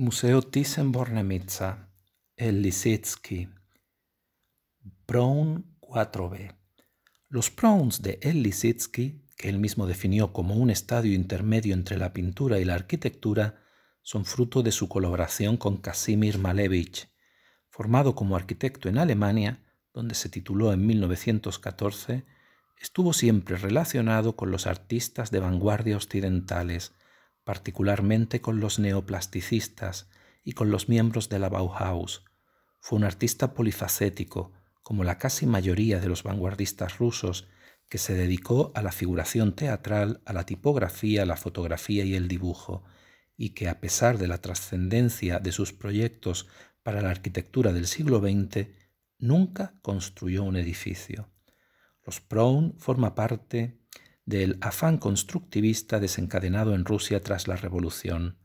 Museo Thyssen-Bornemisza, el Lisitsky. Brown 4B. Los Prouns de El que él mismo definió como un estadio intermedio entre la pintura y la arquitectura, son fruto de su colaboración con Casimir Malevich, formado como arquitecto en Alemania, donde se tituló en 1914, estuvo siempre relacionado con los artistas de vanguardia occidentales, particularmente con los neoplasticistas y con los miembros de la Bauhaus. Fue un artista polifacético, como la casi mayoría de los vanguardistas rusos, que se dedicó a la figuración teatral, a la tipografía, la fotografía y el dibujo, y que a pesar de la trascendencia de sus proyectos para la arquitectura del siglo XX, nunca construyó un edificio. Los Proun forma parte del afán constructivista desencadenado en Rusia tras la revolución.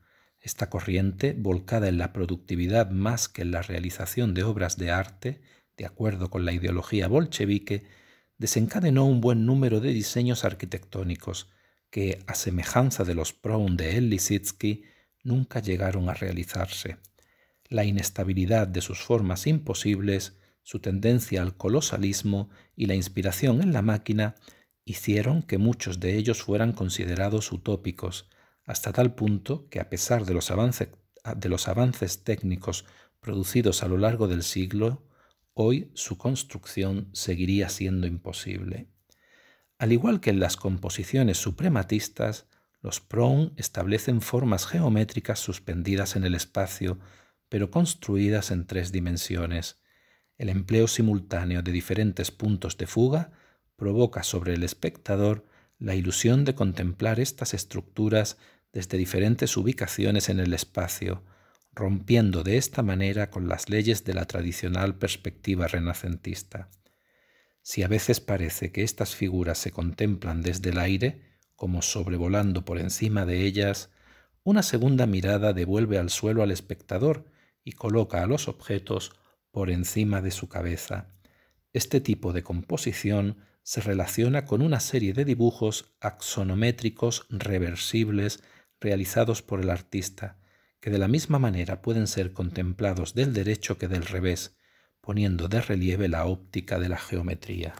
Esta corriente, volcada en la productividad más que en la realización de obras de arte, de acuerdo con la ideología bolchevique, desencadenó un buen número de diseños arquitectónicos que, a semejanza de los Proun de El nunca llegaron a realizarse. La inestabilidad de sus formas imposibles, su tendencia al colosalismo y la inspiración en la máquina hicieron que muchos de ellos fueran considerados utópicos, hasta tal punto que a pesar ah, de los, avances técnicos producidos a lo largo del siglo, hoy su construcción seguiría siendo imposible. Al igual que en las composiciones suprematistas, los prong establecen formas geométricas suspendidas en el espacio, pero construidas en tres dimensiones. El empleo simultáneo de diferentes puntos de fuga provoca sobre el espectador la ilusión de contemplar estas estructuras desde diferentes ubicaciones en el espacio, rompiendo de esta manera con las leyes de la tradicional perspectiva renacentista. Si a veces parece que estas figuras se contemplan desde el aire, como sobrevolando por encima de ellas, una segunda mirada devuelve al suelo al espectador y coloca a los objetos por encima de su cabeza. Este tipo de composición se relaciona con una serie de dibujos axonométricos reversibles realizados por el artista, que de la misma manera pueden ser contemplados del derecho que del revés, poniendo de relieve la óptica de la geometría.